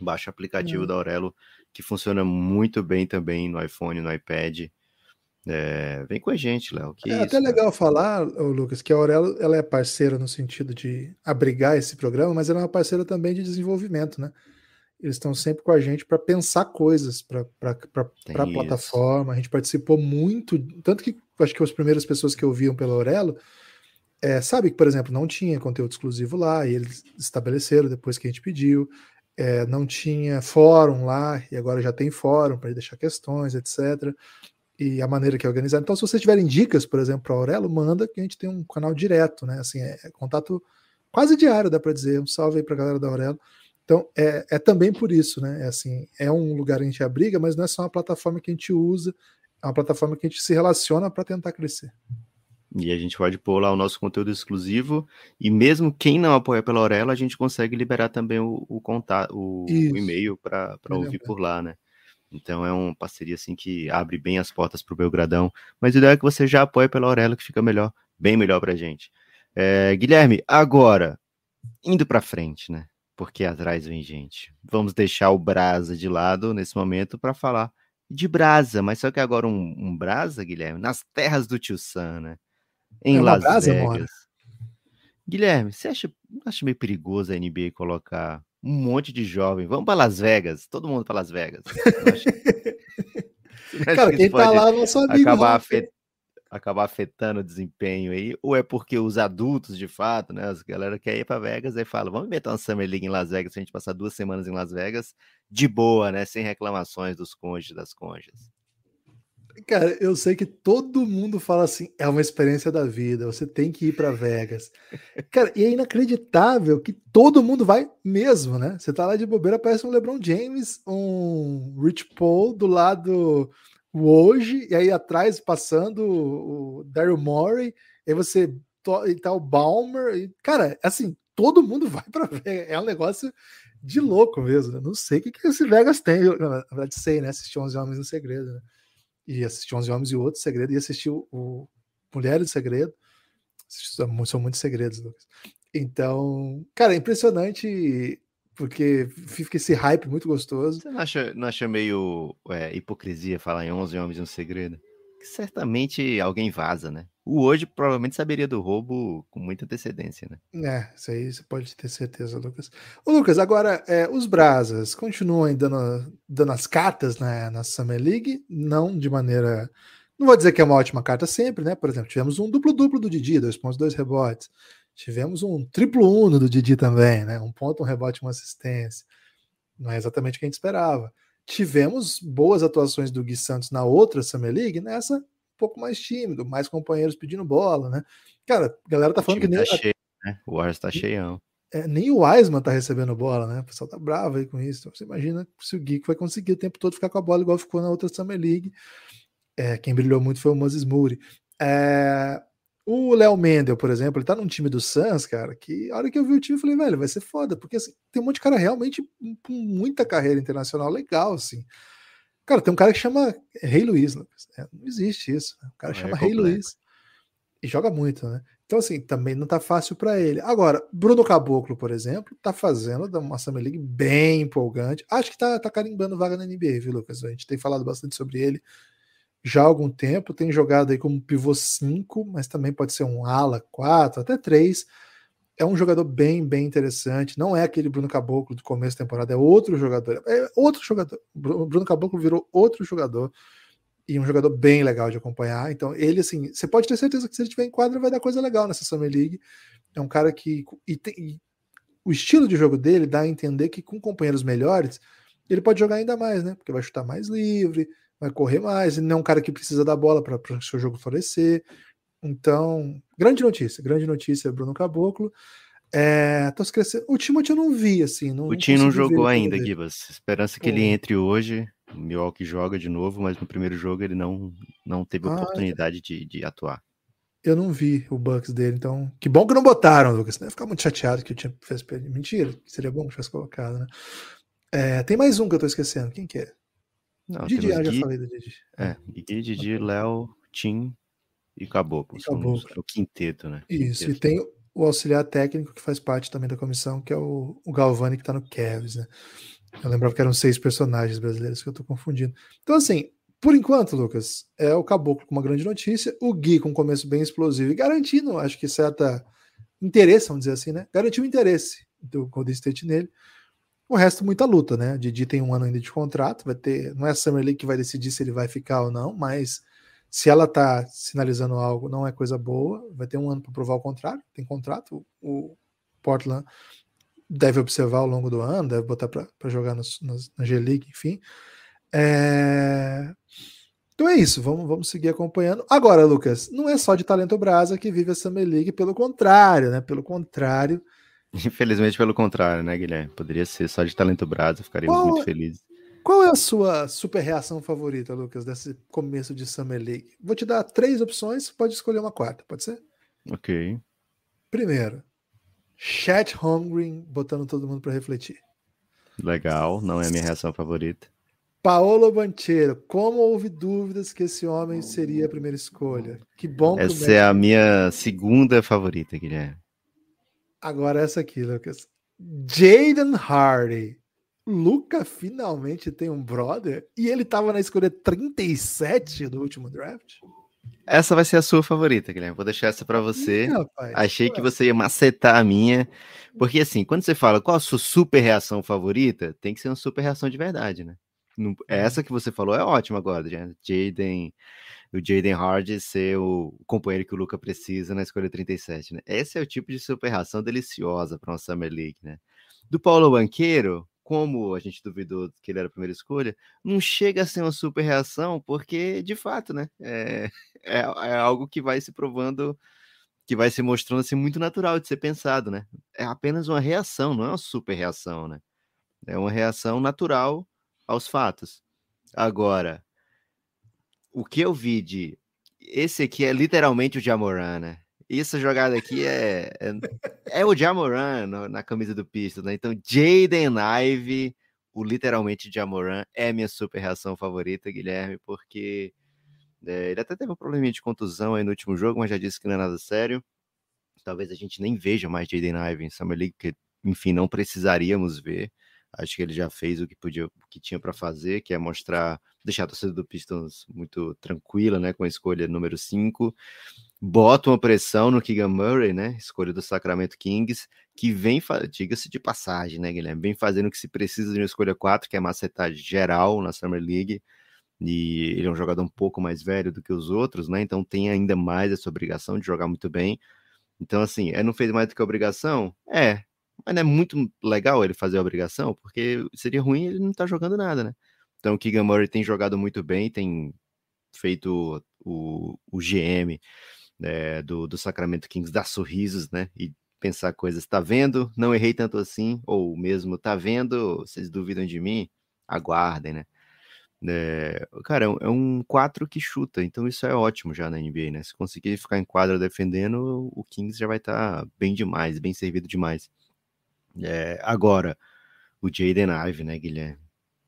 Baixa aplicativo uhum. da Aurelo, que funciona muito bem também no iPhone, no iPad. É, vem com a gente, Léo. É, até né? legal falar, Lucas, que a Aurelo ela é parceira no sentido de abrigar esse programa, mas ela é uma parceira também de desenvolvimento, né? eles estão sempre com a gente para pensar coisas para a plataforma. A gente participou muito, tanto que acho que as primeiras pessoas que ouviam pela Aurelo, é, sabe que, por exemplo, não tinha conteúdo exclusivo lá, e eles estabeleceram depois que a gente pediu, é, não tinha fórum lá, e agora já tem fórum para deixar questões, etc. E a maneira que é organizado. Então, se vocês tiverem dicas, por exemplo, para Aurelo, manda que a gente tem um canal direto, né? Assim, é, é contato quase diário, dá para dizer. Um salve aí para a galera da Aurelo. Então, é, é também por isso, né? É, assim, é um lugar que a gente abriga, mas não é só uma plataforma que a gente usa, é uma plataforma que a gente se relaciona para tentar crescer. E a gente pode pôr lá o nosso conteúdo exclusivo. E mesmo quem não apoia pela Aurela, a gente consegue liberar também o, o contato, o, o e-mail para ouvir é. por lá, né? Então é uma parceria assim que abre bem as portas para o Belgradão. Mas o ideal é que você já apoie pela Aurela, que fica melhor, bem melhor para a gente. É, Guilherme, agora, indo para frente, né? porque atrás vem gente. Vamos deixar o Brasa de lado nesse momento para falar de Brasa, mas só que agora um, um Brasa, Guilherme, nas terras do Tio Sam, né? Em é Las brasa, Vegas. Mora. Guilherme, você acha, acha meio perigoso a NBA colocar um monte de jovem? Vamos para Las Vegas, todo mundo para Las Vegas. Cara, quem tá lá é nosso amigo. Acabar afetando acabar afetando o desempenho aí, ou é porque os adultos, de fato, né, as galera quer ir para Vegas e fala, vamos inventar uma Summer League em Las Vegas, se a gente passar duas semanas em Las Vegas, de boa, né, sem reclamações dos cônjuges, das cônjuges. Cara, eu sei que todo mundo fala assim, é uma experiência da vida, você tem que ir para Vegas. Cara, e é inacreditável que todo mundo vai mesmo, né? Você tá lá de bobeira, parece um LeBron James, um Rich Paul do lado o hoje, e aí atrás passando o Daryl Morey, aí você e tal tá o Balmer, e, cara, assim, todo mundo vai para ver, é um negócio de uhum. louco mesmo, né? não sei o que, que esse Vegas tem, eu, na verdade sei, né, assistir 11 Homens no Segredo, né? e assistir 11 Homens e Outro Segredo, e assistir o, o Mulheres do Segredo, são muitos segredos, Lucas. Então, cara, é impressionante porque fica esse hype muito gostoso. Você não acha, não acha meio é, hipocrisia falar em 11 Homens e um Segredo? Que certamente alguém vaza, né? O hoje provavelmente saberia do roubo com muita antecedência, né? É, isso aí você pode ter certeza, Lucas. Ô, Lucas, agora é, os Brasas continuam dando, dando as cartas na, né, na Summer League, não de maneira. Não vou dizer que é uma ótima carta sempre, né? Por exemplo, tivemos um duplo-duplo do Didi, 2,2 rebotes. Tivemos um triplo uno do Didi também, né? Um ponto, um rebote, uma assistência. Não é exatamente o que a gente esperava. Tivemos boas atuações do Gui Santos na outra Summer League, nessa um pouco mais tímido, mais companheiros pedindo bola, né? Cara, a galera tá falando que tá nem. Tá cheio, né? O Ars tá cheião. É, nem o Wiseman tá recebendo bola, né? O pessoal tá bravo aí com isso. Então, você imagina se o Geek vai conseguir o tempo todo ficar com a bola igual ficou na outra Summer League. É, quem brilhou muito foi o Moses Moody. É, o Léo Mendel, por exemplo, ele tá num time do Suns, cara, que a hora que eu vi o time, eu falei, velho, vai ser foda, porque assim, tem um monte de cara realmente com muita carreira internacional legal, assim. Cara, tem um cara que chama Rei Luiz, né? É, não existe isso. Né? O cara é chama Rei Luiz e joga muito, né? Então, assim, também não tá fácil para ele. Agora, Bruno Caboclo, por exemplo, tá fazendo uma Summer League bem empolgante. Acho que tá, tá carimbando vaga na NBA, viu, Lucas? A gente tem falado bastante sobre ele já há algum tempo, tem jogado aí como pivô 5, mas também pode ser um ala 4, até 3. É um jogador bem, bem interessante. Não é aquele Bruno Caboclo do começo da temporada, é outro jogador. É outro jogador. Bruno Caboclo virou outro jogador e um jogador bem legal de acompanhar. Então, ele, assim, você pode ter certeza que se ele tiver em quadra, vai dar coisa legal nessa Summer League. É um cara que. E tem, e o estilo de jogo dele dá a entender que com companheiros melhores, ele pode jogar ainda mais, né? Porque vai chutar mais livre, vai correr mais, ele não é um cara que precisa da bola para o seu jogo florescer. Então, grande notícia, grande notícia, Bruno Caboclo. É, tô esquecendo. O Timothy eu não vi, assim. Não, o Tim não jogou ainda, Gibas. Esperança que ele é. entre hoje. O Milwaukee joga de novo, mas no primeiro jogo ele não, não teve ah, então. oportunidade de, de atuar. Eu não vi o Bucks dele, então. Que bom que não botaram, Lucas. Né? ficar muito chateado que eu tinha fez Mentira, seria bom que tivesse colocado, né? É, tem mais um que eu tô esquecendo. Quem que é? Não, Didi, ah, já falei do Didi. É, ah. Gui, Didi, Léo, Tim e Caboclo. Caboclo. É o quinteto, né? Isso, quinteto. e tem o auxiliar técnico que faz parte também da comissão, que é o, o Galvani, que está no Cavs, né? Eu lembrava que eram seis personagens brasileiros que eu estou confundindo. Então, assim, por enquanto, Lucas, é o Caboclo com uma grande notícia, o Gui com um começo bem explosivo e garantindo, acho que certa interesse, vamos dizer assim, né? Garantiu o interesse do Golden State nele. O resto, muita luta, né? Didi tem um ano ainda de contrato, vai ter. Não é a Summer League que vai decidir se ele vai ficar ou não, mas se ela tá sinalizando algo, não é coisa boa, vai ter um ano para provar o contrário, tem contrato, o Portland deve observar ao longo do ano, deve botar para jogar nos, na G-League, enfim. É... Então é isso, vamos, vamos seguir acompanhando. Agora, Lucas, não é só de talento brasa que vive a Summer League, pelo contrário, né? Pelo contrário, Infelizmente, pelo contrário, né, Guilherme? Poderia ser só de talento brado, ficaríamos qual, muito felizes. Qual é a sua super reação favorita, Lucas, desse começo de Summer League? Vou te dar três opções, pode escolher uma quarta, pode ser? Ok. Primeiro, Chat Hungry botando todo mundo para refletir. Legal, não é a minha reação favorita. Paolo Banchero, como houve dúvidas que esse homem seria a primeira escolha? Que bom Essa que Essa é a minha segunda favorita, Guilherme. Agora essa aqui, Lucas. Jaden Hardy. Luca finalmente tem um brother e ele estava na escolha 37 do último draft. Essa vai ser a sua favorita, Guilherme. Vou deixar essa para você. Ih, rapaz, Achei que você ia macetar a minha. Porque, assim, quando você fala qual a sua super reação favorita, tem que ser uma super reação de verdade, né? Uhum. Essa que você falou é ótima agora, Jaden o Jaden Hard ser o companheiro que o Luca precisa na escolha 37, né? Esse é o tipo de superração deliciosa para uma Summer League, né? Do Paulo Banqueiro, como a gente duvidou que ele era a primeira escolha, não chega a ser uma super reação, porque de fato, né? É, é, é algo que vai se provando, que vai se mostrando assim, muito natural de ser pensado, né? É apenas uma reação, não é uma super reação, né? É uma reação natural aos fatos. Agora, o que eu vi de. Esse aqui é literalmente o Jamoran, né? Essa jogada aqui é, é, é o Jamoran no, na camisa do Pista né? Então, Jaden Ive, o literalmente Jamoran, é minha super reação favorita, Guilherme, porque é, ele até teve um probleminha de contusão aí no último jogo, mas já disse que não é nada sério. Talvez a gente nem veja mais Jaden Ive em Summer League, porque, enfim, não precisaríamos ver. Acho que ele já fez o que podia, o que tinha para fazer, que é mostrar deixar a torcida do Pistons muito tranquila, né, com a escolha número 5. Bota uma pressão no Keegan Murray, né, escolha do Sacramento Kings, que vem, diga-se de passagem, né, Guilherme, vem fazendo o que se precisa de uma escolha 4, que é macetar geral na Summer League, e ele é um jogador um pouco mais velho do que os outros, né, então tem ainda mais essa obrigação de jogar muito bem. Então, assim, é, não fez mais do que obrigação? É, mas não é muito legal ele fazer a obrigação, porque seria ruim ele não estar tá jogando nada, né. Então, o Keegan Murray tem jogado muito bem, tem feito o, o GM né, do, do Sacramento Kings dar sorrisos, né? E pensar coisas, tá vendo? Não errei tanto assim, ou mesmo, tá vendo? Vocês duvidam de mim? Aguardem, né? É, cara, é um 4 é que chuta, então isso é ótimo já na NBA, né? Se conseguir ficar em quadra defendendo, o Kings já vai estar tá bem demais, bem servido demais. É, agora, o Jaden Ive, né, Guilherme?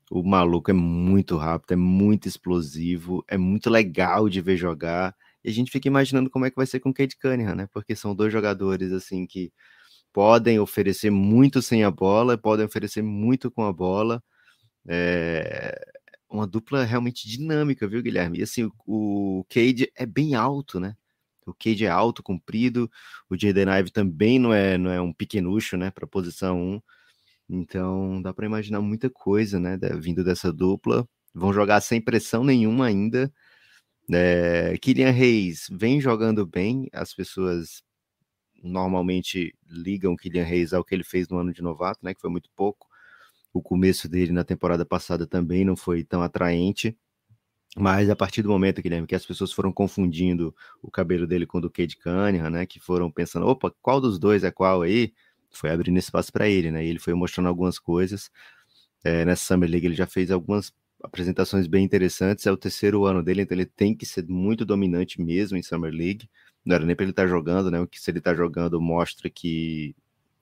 O maluco é muito rápido, é muito explosivo, é muito legal de ver jogar. E a gente fica imaginando como é que vai ser com o Cade Cunningham, né? Porque são dois jogadores assim que podem oferecer muito sem a bola, podem oferecer muito com a bola. É uma dupla realmente dinâmica, viu, Guilherme? E assim, o Cade é bem alto, né? O Cade é alto, comprido. O Jaden Ive também não é, não é um pequenucho, né, para posição 1. Então dá para imaginar muita coisa, né? Vindo dessa dupla. Vão jogar sem pressão nenhuma ainda. É, Kylian Reis vem jogando bem, as pessoas normalmente ligam Kylian Reis ao que ele fez no ano de novato, né, que foi muito pouco. O começo dele na temporada passada também não foi tão atraente, mas a partir do momento, Guilherme, que as pessoas foram confundindo o cabelo dele com o do Cade Cunningham, né, que foram pensando, opa, qual dos dois é qual aí? foi abrindo espaço para ele, né? E ele foi mostrando algumas coisas. É, nessa Summer League ele já fez algumas apresentações bem interessantes. É o terceiro ano dele, então ele tem que ser muito dominante mesmo em Summer League. Não era nem para ele estar tá jogando, né? O que se ele está jogando mostra que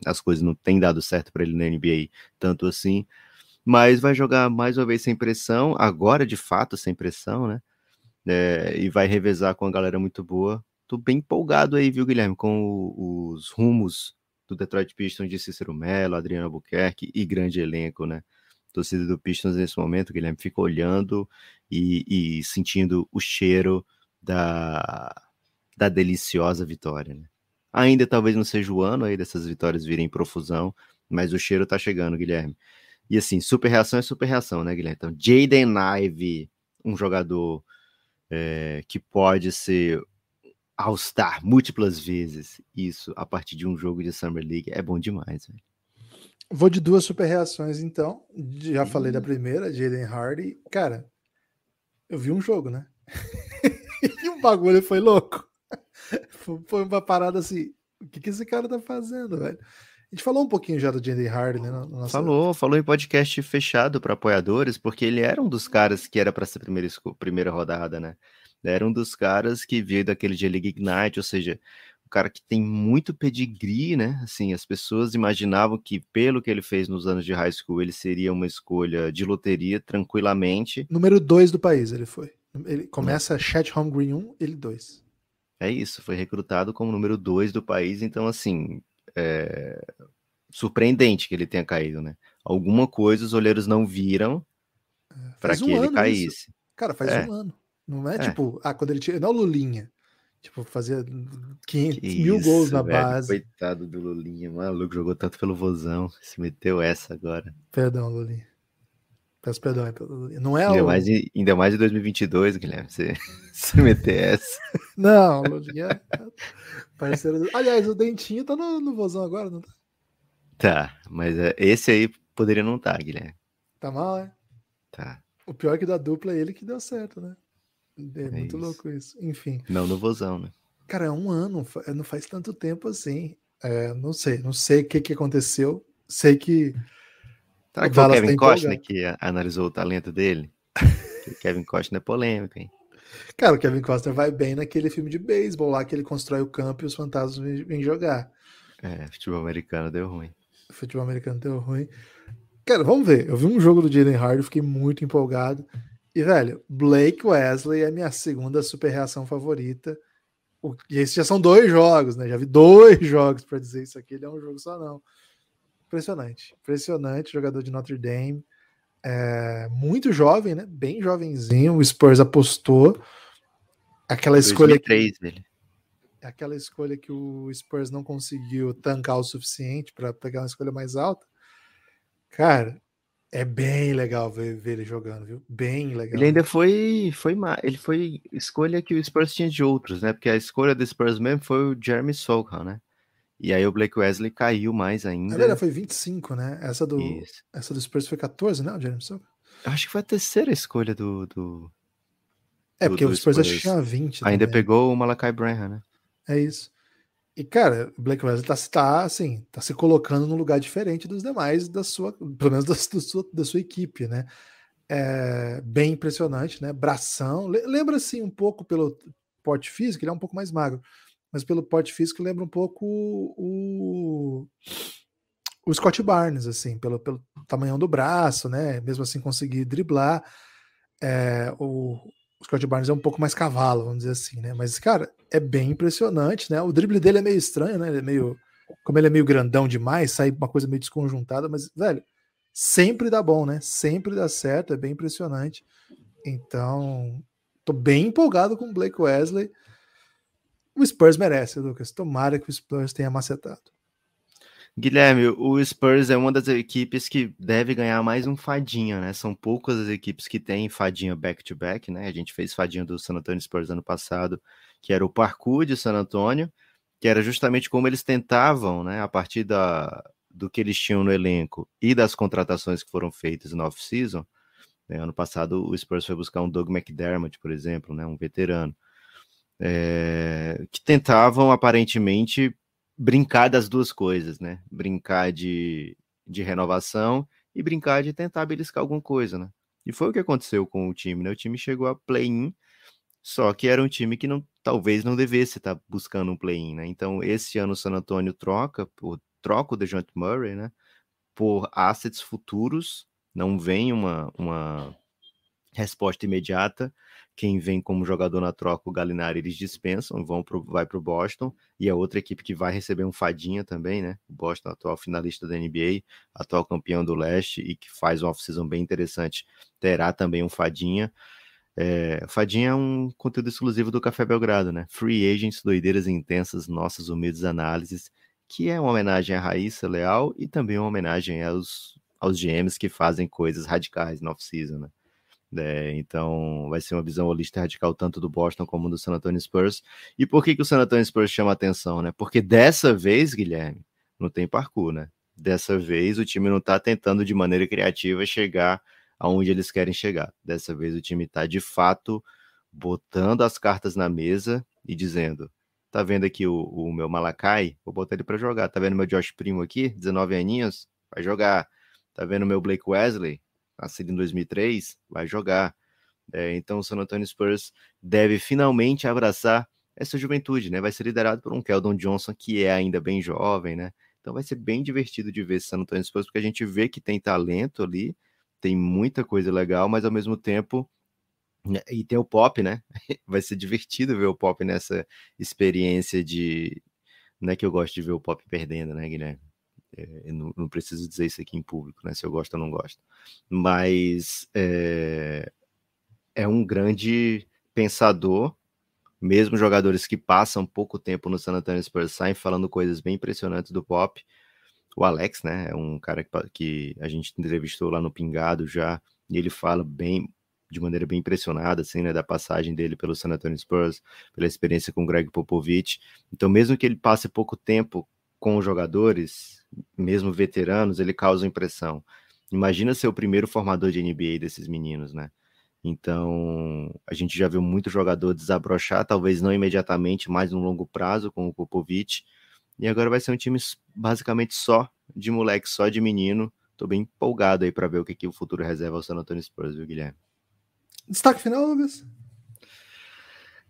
as coisas não têm dado certo para ele na NBA tanto assim. Mas vai jogar mais uma vez sem pressão, agora de fato sem pressão, né? É, e vai revezar com a galera muito boa. Tô bem empolgado aí, viu, Guilherme, com os rumos do Detroit Pistons de Cícero Melo, Adriano Albuquerque e grande elenco, né? Torcida do Pistons nesse momento, Guilherme, fica olhando e, e sentindo o cheiro da, da deliciosa vitória, né? Ainda talvez não seja o ano aí dessas vitórias virem em profusão, mas o cheiro tá chegando, Guilherme. E assim, super reação é super reação, né, Guilherme? Então, Jaden Ive, um jogador é, que pode ser All-Star múltiplas vezes, isso a partir de um jogo de Summer League é bom demais. Véio. Vou de duas super reações, então. Já falei da hum. primeira, Jaden Hardy. Cara, eu vi um jogo, né? e o bagulho foi louco. Foi uma parada assim. O que, que esse cara tá fazendo, velho? A gente falou um pouquinho já do Jaden Hardy, né? Falou, falou em podcast fechado para apoiadores, porque ele era um dos caras que era para ser primeira, primeira rodada, né? Era um dos caras que veio daquele J league Ignite, ou seja, um cara que tem muito pedigree, né? Assim, as pessoas imaginavam que pelo que ele fez nos anos de high school, ele seria uma escolha de loteria tranquilamente. Número dois do país ele foi. Ele hum. começa é. Chat Home Green 1, ele 2. É isso, foi recrutado como número dois do país, então assim, é... surpreendente que ele tenha caído, né? Alguma coisa os olheiros não viram é, para que ele caísse. Isso. Cara, faz é. um ano. Não é, é. tipo, ah, quando ele tinha. Não, é Lulinha. Tipo, fazia 500 mil gols na base. Coitado do Lulinha, maluco, jogou tanto pelo vozão. Se meteu essa agora. Perdão, Lulinha. Peço perdão. Não é ainda, o... mais de, ainda mais de 2022, Guilherme, você se meter essa. Não, Lulinha. É parceiro do... Aliás, o Dentinho tá no, no vozão agora, não tá? Tá, mas é, esse aí poderia não estar, tá, Guilherme. Tá mal, é? Tá. O pior é que da dupla é ele que deu certo, né? É, é muito isso. louco isso. Enfim. Não no vozão, né? Cara, é um ano, é, não faz tanto tempo assim. É, não sei, não sei o que, que aconteceu. Sei que. Será que foi o Kevin tá Costner que analisou o talento dele? o Kevin Costner é polêmico, hein? Cara, o Kevin Costner vai bem naquele filme de beisebol lá que ele constrói o campo e os fantasmas vêm jogar. É, futebol americano deu ruim. Futebol americano deu ruim. Cara, vamos ver. Eu vi um jogo do Jaden Hardy, fiquei muito empolgado. E, velho, Blake Wesley é minha segunda super reação favorita. O, e esses já são dois jogos, né? Já vi dois jogos para dizer isso aqui. Ele é um jogo só, não. Impressionante. Impressionante, jogador de Notre Dame. É, muito jovem, né? Bem jovenzinho. O Spurs apostou. Aquela escolha. 2003, dele. Aquela escolha que o Spurs não conseguiu tancar o suficiente para pegar uma escolha mais alta. Cara, é bem legal ver, ver, ele jogando, viu? Bem legal. Ele ainda foi, foi ele foi escolha que o Spurs tinha de outros, né? Porque a escolha do Spurs mesmo foi o Jeremy Sokal, né? E aí o Blake Wesley caiu mais ainda. Ela foi 25, né? Essa do, essa do Spurs foi 14, né? O Jeremy Sokal? Acho que foi a terceira escolha do. do é, porque do o Spurs, Spurs acho que tinha 20. Ainda também. pegou o Malakai Branham, né? É isso. E, cara, Black Wesley tá, tá, assim, tá se colocando num lugar diferente dos demais da sua, pelo menos da, sua, da sua equipe, né? É, bem impressionante, né? Bração. Lembra, assim, um pouco pelo porte físico, ele é um pouco mais magro, mas pelo porte físico lembra um pouco o, o Scott Barnes, assim, pelo, pelo tamanho do braço, né? Mesmo assim conseguir driblar. É, o, o Scott Barnes é um pouco mais cavalo, vamos dizer assim, né? Mas, cara, é bem impressionante, né? O drible dele é meio estranho, né? Ele é meio. Como ele é meio grandão demais, sai uma coisa meio desconjuntada, mas, velho, sempre dá bom, né? Sempre dá certo, é bem impressionante. Então, tô bem empolgado com o Blake Wesley. O Spurs merece, Lucas. Tomara que o Spurs tenha macetado. Guilherme, o Spurs é uma das equipes que deve ganhar mais um fadinha, né? São poucas as equipes que têm fadinha back-to-back, né? A gente fez fadinha do San Antonio Spurs ano passado, que era o parkour de San Antonio, que era justamente como eles tentavam, né? A partir da, do que eles tinham no elenco e das contratações que foram feitas no off-season. Né? Ano passado, o Spurs foi buscar um Doug McDermott, por exemplo, né? Um veterano. É, que tentavam aparentemente brincar das duas coisas, né? Brincar de, de renovação e brincar de tentar beliscar alguma coisa, né? E foi o que aconteceu com o time, né? O time chegou a play-in, só que era um time que não, talvez não devesse estar tá buscando um play-in, né? Então, esse ano o San Antonio troca, por, troca o DeJounte Murray, né? Por assets futuros, não vem uma, uma resposta imediata, quem vem como jogador na troca, o Galinari, eles dispensam, vão pro, vai para o Boston, e a é outra equipe que vai receber um fadinha também, né? O Boston, atual finalista da NBA, atual campeão do leste e que faz uma off-season bem interessante, terá também um fadinha. É, fadinha é um conteúdo exclusivo do Café Belgrado, né? Free Agents, doideiras intensas, nossas humildes análises, que é uma homenagem à Raíssa Leal e também uma homenagem aos, aos GMs que fazem coisas radicais na off-season, né? Né, então, vai ser uma visão holística radical tanto do Boston como do San Antonio Spurs. E por que, que o San Antonio Spurs chama atenção, né? Porque dessa vez, Guilherme, não tem parkour, né? Dessa vez o time não está tentando de maneira criativa chegar aonde eles querem chegar. Dessa vez o time está de fato botando as cartas na mesa e dizendo: tá vendo aqui o, o meu Malakai? Vou botar ele para jogar. Tá vendo meu Josh Primo aqui, 19 aninhos? Vai jogar. Tá vendo meu Blake Wesley? nascido em 2003, vai jogar. É, então o San Antonio Spurs deve finalmente abraçar essa juventude, né? Vai ser liderado por um Keldon Johnson que é ainda bem jovem, né? Então vai ser bem divertido de ver esse San Antonio Spurs porque a gente vê que tem talento ali, tem muita coisa legal, mas ao mesmo tempo né, e tem o Pop, né? Vai ser divertido ver o Pop nessa experiência de, não é que eu gosto de ver o Pop perdendo, né, Guilherme? É, não, não, preciso dizer isso aqui em público, né? Se eu gosto ou não gosto. Mas é, é um grande pensador, mesmo jogadores que passam pouco tempo no San Antonio Spurs saem falando coisas bem impressionantes do pop. O Alex, né? É um cara que, que a gente entrevistou lá no Pingado já, e ele fala bem, de maneira bem impressionada, assim, né, da passagem dele pelo San Antonio Spurs, pela experiência com o Greg Popovich. Então, mesmo que ele passe pouco tempo com os jogadores, mesmo veteranos, ele causa impressão. Imagina ser o primeiro formador de NBA desses meninos, né? Então, a gente já viu muito jogador desabrochar, talvez não imediatamente, mas no longo prazo com o Popovic. E agora vai ser um time basicamente só de moleque, só de menino. Tô bem empolgado aí para ver o que, que o futuro reserva ao San Antonio Spurs, viu, Guilherme? Destaque final, Lucas?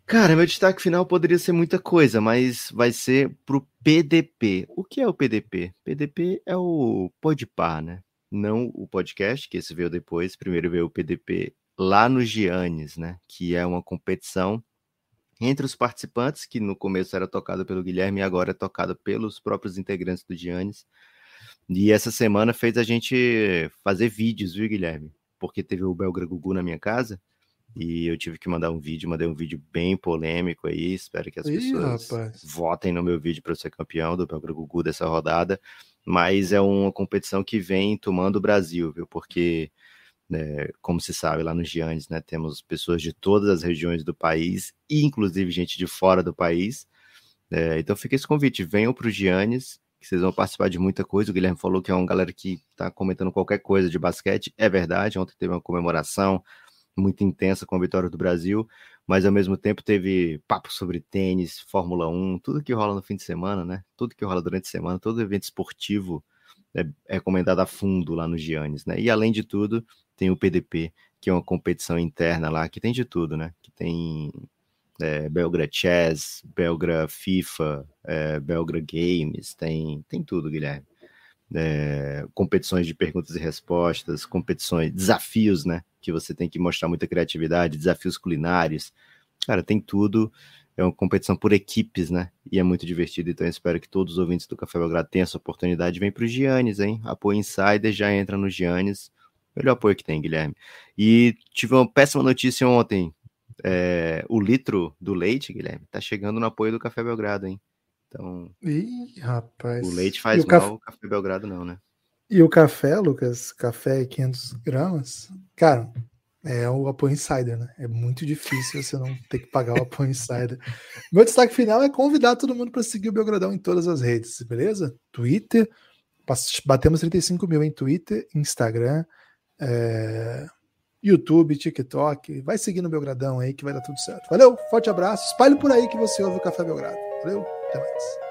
Cara, meu destaque final poderia ser muita coisa, mas vai ser pro PDP. O que é o PDP? PDP é o Podpar, né? Não o podcast, que esse veio depois. Primeiro veio o PDP lá no Giannis, né? Que é uma competição entre os participantes, que no começo era tocada pelo Guilherme e agora é tocada pelos próprios integrantes do Giannis. E essa semana fez a gente fazer vídeos, viu, Guilherme? Porque teve o Belgra Gugu na minha casa e eu tive que mandar um vídeo, mandei um vídeo bem polêmico aí. Espero que as Ih, pessoas rapaz. votem no meu vídeo para ser campeão do Belgra Gugu dessa rodada. Mas é uma competição que vem tomando o Brasil, viu? Porque, né, como se sabe, lá nos Giannis, né, temos pessoas de todas as regiões do país, inclusive gente de fora do país. É, então fica esse convite, venham para o Giannis, que vocês vão participar de muita coisa. O Guilherme falou que é uma galera que está comentando qualquer coisa de basquete. É verdade, ontem teve uma comemoração, muito intensa com a vitória do Brasil, mas ao mesmo tempo teve papo sobre tênis, Fórmula 1, tudo que rola no fim de semana, né? Tudo que rola durante a semana, todo evento esportivo é, é recomendado a fundo lá no Giannis, né? E além de tudo, tem o PDP, que é uma competição interna lá, que tem de tudo, né? Que tem é, Belgra Chess, Belgra FIFA, é, Belgra Games, tem, tem tudo, Guilherme. É, competições de perguntas e respostas, competições, desafios, né? que você tem que mostrar muita criatividade, desafios culinários. Cara, tem tudo. É uma competição por equipes, né? E é muito divertido. Então, eu espero que todos os ouvintes do Café Belgrado tenham essa oportunidade. Vem para o Giannis, hein? Apoio Insider já entra no Giannis. Melhor apoio que tem, Guilherme. E tive uma péssima notícia ontem. É, o litro do leite, Guilherme, tá chegando no apoio do Café Belgrado, hein? Então. Ih, rapaz. O leite faz o mal, o Café Belgrado não, né? E o café, Lucas, café 500 gramas, cara, é o apoio insider, né? É muito difícil você não ter que pagar o apoio insider. Meu destaque final é convidar todo mundo para seguir o Belgradão em todas as redes, beleza? Twitter, batemos 35 mil em Twitter, Instagram, é... YouTube, TikTok. Vai seguindo o Belgradão aí que vai dar tudo certo. Valeu, forte abraço. Espalhe por aí que você ouve o Café Belgrado. Valeu, até mais.